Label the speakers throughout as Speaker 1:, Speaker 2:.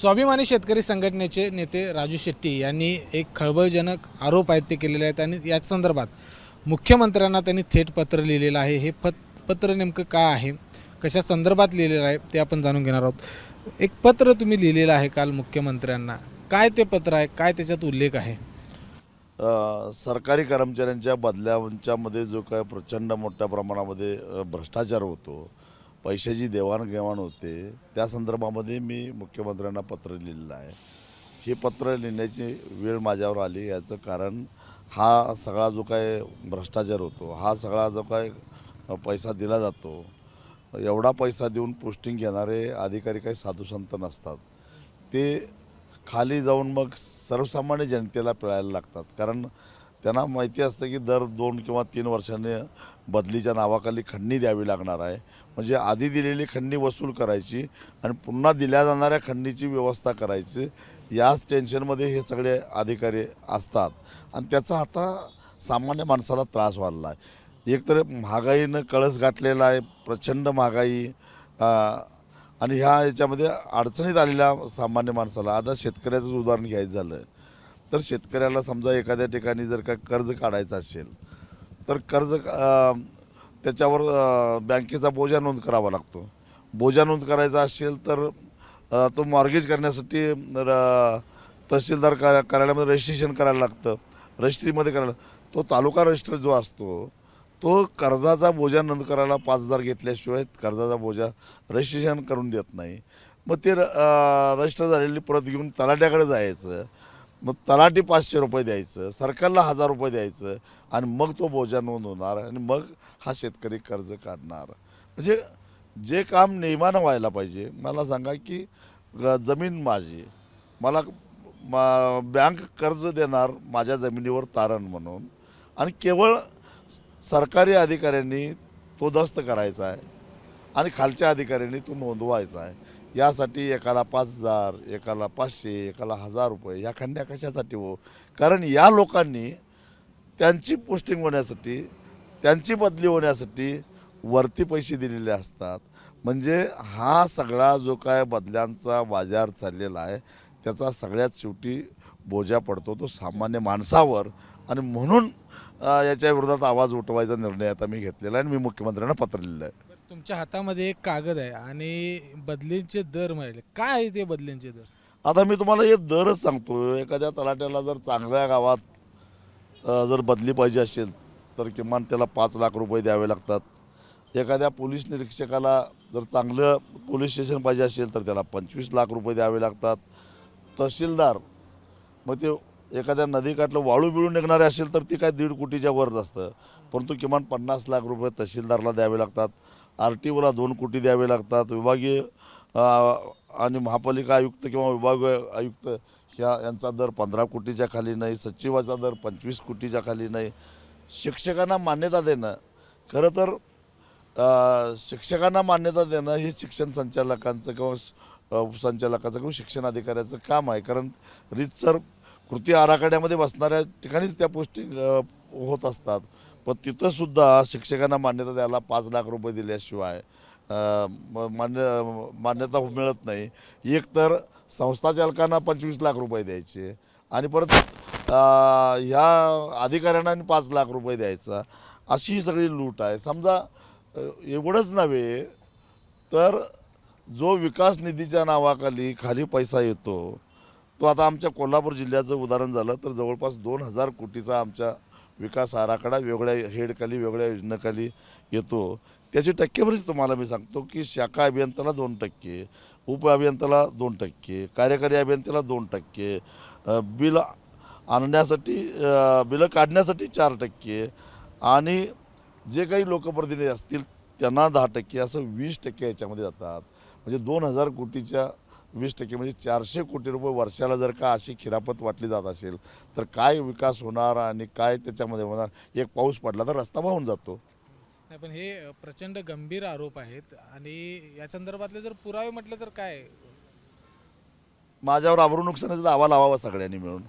Speaker 1: स्वाभिमानी शेतकरी संघटनेचे नेते राजू शेट्टी यांनी एक खळबळजनक आरोप आहेत ते केलेले आहेत आणि याच संदर्भात मुख्यमंत्र्यांना त्यांनी थेट पत्र लिहिलेलं आहे हे पत पत्र नेमकं काय आहे कशा संदर्भात लिहिलेलं आहे ते आपण जाणून घेणार आहोत एक पत्र तुम्ही लिहिलेलं आहे काल मुख्यमंत्र्यांना काय ते पत्र आहे काय त्याच्यात उल्लेख आहे
Speaker 2: सरकारी कर्मचाऱ्यांच्या बदल्यांच्यामध्ये जो काय प्रचंड मोठ्या प्रमाणामध्ये भ्रष्टाचार होतो पैशाची देवाणघेवाण होते त्या संदर्भामध्ये मी मुख्यमंत्र्यांना पत्र लिहिलेलं आहे हे पत्र लिहिण्याची वेळ माझ्यावर आली याचं कारण हा सगळा जो काय भ्रष्टाचार होतो हा सगळा जो काय पैसा दिला जातो एवढा पैसा देऊन पोस्टिंग घेणारे अधिकारी काही साधू संत नसतात ते खाली जाऊन मग सर्वसामान्य जनतेला पिळायला लागतात कारण त्यांना माहिती असतं की दर दोन किंवा तीन वर्षांनी बदलीच्या नावाखाली खंडणी द्यावी लागणार आहे म्हणजे आधी दिलेली खंडणी वसूल करायची आणि पुन्हा दिल्या जाणाऱ्या खंडणीची व्यवस्था करायची याच टेन्शनमध्ये हे सगळे अधिकारी असतात आणि त्याचा आता सामान्य माणसाला त्रास वाढला आहे एकतर महागाईनं कळस गाठलेला आहे प्रचंड महागाई आणि ह्या याच्यामध्ये अडचणीत आलेल्या सामान्य माणसाला आता शेतकऱ्याचंच उदाहरण घ्यायचं झालं तर शेतकऱ्याला समजा एखाद्या ठिकाणी जर का कर्ज काढायचं असेल तर कर्ज त्याच्यावर बँकेचा बोजा नोंद करावा लागतो बोजा नोंद करायचा असेल तर तो मॉर्गेज करण्यासाठी तहसीलदार कार्यालयामध्ये रजिस्ट्रेशन करायला लागतं रजिस्ट्रीमध्ये करायला तो तालुका रजिस्टर जो असतो तो कर्जाचा बोजा नोंद करायला पाच हजार घेतल्याशिवाय कर्जाचा बोजा रजिस्ट्रेशन करून देत नाही मग ते रजिस्टर झालेली परत घेऊन तलाट्याकडे जायचं मग तलाठी पाचशे रुपये द्यायचं सरकारला हजार रुपये द्यायचं आणि मग तो बोजा नोंदवणार आणि मग हा शेतकरी कर्ज काढणार म्हणजे जे काम नियमानं व्हायला पाहिजे मला सांगा की जमीन माझी मला मा बँक कर्ज देणार माझ्या जमिनीवर तारण म्हणून आणि केवळ सरकारी अधिकाऱ्यांनी तो दस्त करायचा आहे आणि खालच्या अधिकाऱ्यांनी तो नोंदवायचा आहे यासाठी एकाला पाच हजार एकाला पाचशे एकाला हजार रुपये ह्या खंड्या कशासाठी हो कारण या लोकांनी त्यांची पोस्टिंग होण्यासाठी त्यांची बदली होण्यासाठी वरती पैसे दिलेले असतात म्हणजे हा सगळा जो काय बदल्यांचा बाजार चाललेला आहे त्याचा सगळ्यात शेवटी बोजा पडतो तो सामान्य माणसावर आणि म्हणून याच्या विरोधात आवाज उठवायचा निर्णय आता मी घेतलेला आहे आणि मी मुख्यमंत्र्यांना पत्र लिहिलं आहे
Speaker 1: तुमच्या हातामध्ये एक कागद आहे आणि बदलींचे दर म्हणजे काय आहे ते बदलींचे दर
Speaker 2: आता मी तुम्हाला हे दरच सांगतो एखाद्या तलाट्याला जर चांगल्या गावात जर बदली पाहिजे असेल तर किमान त्याला पाच लाख रुपये द्यावे लागतात एखाद्या पोलीस निरीक्षकाला जर चांगलं पोलीस स्टेशन पाहिजे असेल तर त्याला पंचवीस लाख रुपये द्यावे लागतात तहसीलदार मग ते एखाद्या नदीकाठलं वाळू बिळू निघणारे असेल तर ती काय दीड कोटीच्या वरच असतं परंतु किमान पन्नास लाख रुपये तहसीलदारला द्यावे लागतात आर टी ओला दोन कोटी द्यावे लागतात विभागीय आणि महापालिका आयुक्त किंवा विभागीय आयुक्त ह्या यांचा दर पंधरा कोटीच्या खाली नाही सचिवाचा दर पंचवीस कोटीच्या खाली नाही शिक्षकांना मान्यता देणं खरं तर शिक्षकांना मान्यता देणं हे शिक्षण संचालकांचं किंवा उपसंचालकाचं किंवा शिक्षण अधिकाऱ्याचं काम आहे कारण रीतसर कृती आराखड्यामध्ये बसणाऱ्या ठिकाणीच त्या पोस्टिंग होत असतात पण तिथंसुद्धा शिक्षकांना मान्यता द्यायला पाच लाख रुपये दिल्याशिवाय मान्य मान्यता मिळत नाही एक तर संस्थाचालकांना पंचवीस लाख रुपये द्यायचे आणि परत ह्या अधिकाऱ्यांना पाच लाख रुपये द्यायचा अशी ही सगळी लूट आहे समजा एवढंच नव्हे तर जो विकास निधीच्या नावाखाली खाली पैसा येतो तो आता आमच्या कोल्हापूर जिल्ह्याचं उदाहरण झालं तर जवळपास दोन हजार कोटीचा आमच्या विकास आराखडा वेगळ्या हेडखाली वेगळ्या योजनेखाली येतो त्याची टक्केवारीच तुम्हाला मी सांगतो की शाखा अभियंत्याला दोन टक्के उप अभियंताला दोन टक्के कार्यकारी अभियंत्याला दोन टक्के बिल आणण्यासाठी बिलं काढण्यासाठी चार टक्के आणि जे काही लोकप्रतिनिधी असतील त्यांना दहा टक्के असं वीस टक्के याच्यामध्ये जातात म्हणजे दोन हजार कोटीच्या वीस टक्के म्हणजे चारशे कोटी रुपये वर्षाला जर का अशी खिरापत वाटली जात असेल तर काय विकास होणार आणि काय त्याच्यामध्ये होणार एक पाऊस पडला तर रस्ता वाहून जातो
Speaker 1: नाही पण हे प्रचंड गंभीर आरोप आहेत आणि या संदर्भातले जर पुरावे म्हटलं तर काय
Speaker 2: माझ्यावर आबरू नुकसानाचा दावा लावावा सगळ्यांनी मिळून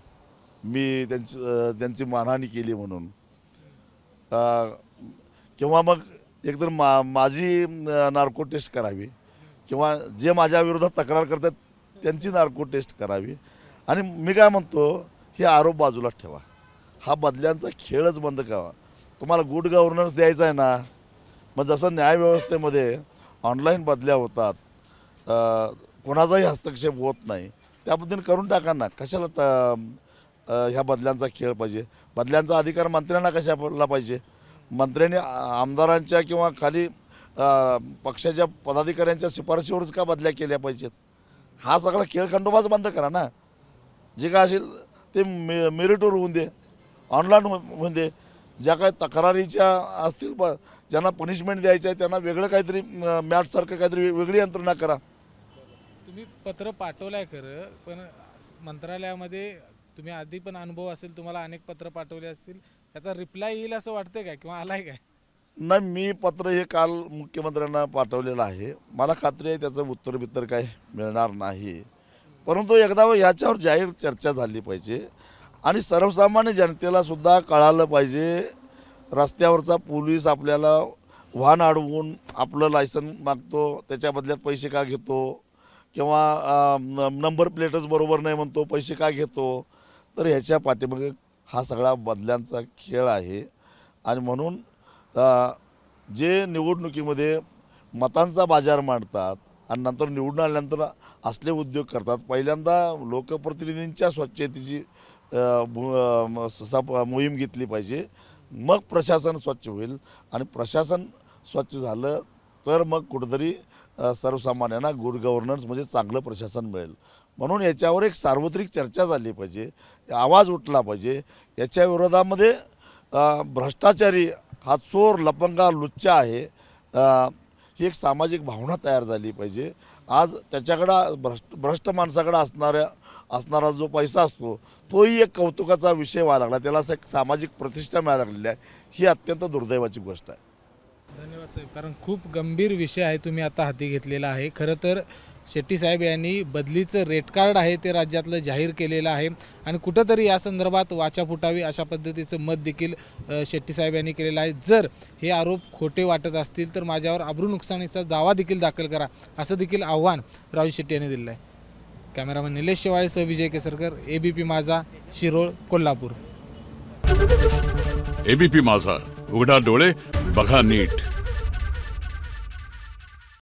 Speaker 2: मी त्यांची त्यांची मानहानी केली म्हणून किंवा मग एकतर मा माझी नार्को टेस्ट करावी किंवा जे माझ्या विरोधात तक्रार करतात त्यांची नार्को टेस्ट करावी आणि मी काय म्हणतो हे आरोप बाजूला ठेवा हा बदल्यांचा खेळच बंद करावा तुम्हाला गुड गव्हर्नन्स द्यायचा आहे ना मग जसं न्यायव्यवस्थेमध्ये ऑनलाईन बदल्या होतात कोणाचाही हस्तक्षेप होत नाही त्या पद्धतीने करून टाका ना कशाला त ह्या बदल्यांचा खेळ पाहिजे बदल्यांचा अधिकार मंत्र्यांना कशाला पाहिजे मंत्र्यांनी आमदारांच्या किंवा खाली पक्षाच्या पदाधिकाऱ्यांच्या शिफारशीवरच का बदल्या केल्या पाहिजेत हा सगळा खेळ बंद करा ना जे काय असेल ते मे मेरिटवर होऊन दे ऑनलाईन हो, होऊन दे ज्या काही तक्रारीच्या असतील प ज्यांना पनिशमेंट द्यायचं आहे त्यांना वेगळं काहीतरी मॅटसारखं काहीतरी वेगळी यंत्रणा करा
Speaker 1: तुम्ही पत्र पाठवलंय खरं पण मंत्रालयामध्ये तुम्ही आधी पण अनुभव असेल तुम्हाला अनेक पत्र पाठवले असतील त्याचा रिप्लाय येईल असं वाटतंय का किंवा आलाय काय
Speaker 2: ना मी पत्र हे काल मुख्यमंत्र्यांना पाठवलेलं आहे मला खात्री आहे त्याचं उत्तर बित्तर काही मिळणार नाही परंतु एकदा ह्याच्यावर जाहीर चर्चा झाली पाहिजे आणि सर्वसामान्य जनतेला सुद्धा कळालं पाहिजे रस्त्यावरचा पोलीस आपल्याला वाहन अडवून आपलं लायसन मागतो त्याच्या बदल्यात पैसे का घेतो किंवा नंबर प्लेटच बरोबर नाही म्हणतो पैसे का घेतो तर ह्याच्या पाठीमागे हा सगळा बदल्यांचा खेळ आहे आणि म्हणून जे निवडणुकीमध्ये मतांचा बाजार मांडतात आणि नंतर निवडून आल्यानंतर असले उद्योग करतात पहिल्यांदा लोकप्रतिनिधींच्या स्वच्छतेची मोहीम घेतली पाहिजे मग प्रशासन स्वच्छ होईल आणि प्रशासन स्वच्छ झालं तर मग कुठंतरी सर्वसामान्यांना गुड गव्हर्नन्स म्हणजे चांगलं प्रशासन मिळेल म्हणून याच्यावर एक सार्वत्रिक चर्चा झाली पाहिजे आवाज उठला पाहिजे याच्या विरोधामध्ये भ्रष्टाचारी हा चोर लपंगा लुच्चा आहे ही एक सामाजिक भावना तयार झाली पाहिजे आज त्याच्याकडं भ्रष्ट भ्रष्ट माणसाकडं असणाऱ्या असणारा जो पैसा असतो तोही एक कौतुकाचा विषय व्हायला लागला त्याला एक सामाजिक प्रतिष्ठा मिळायला लागलेली आहे ही अत्यंत दुर्दैवाची गोष्ट आहे
Speaker 1: धन्यवाद साहेब कारण खूप गंभीर विषय आहे तुम्ही आता हाती घेतलेला आहे खरं तर शेट्टी साहेब यांनी बदलीचं रेट कार्ड आहे ते राज्यातलं जाहीर केलेलं आहे आणि कुठंतरी या संदर्भात वाचा फुटावी अशा पद्धतीचं मत देखील शेट्टी साहेब यांनी केलेलं आहे जर हे आरोप खोटे वाटत असतील तर माझ्यावर अब्रू नुकसानीचा दावा देखील दाखल करा असं देखील आव्हान राजू शेट्टी यांनी दिलं आहे कॅमेरामॅन निलेश शेवाळेसह विजय केसरकर एबीपी माझा शिरोळ कोल्हापूर
Speaker 2: एबीपी माझा उघडा डोळे बघा नीट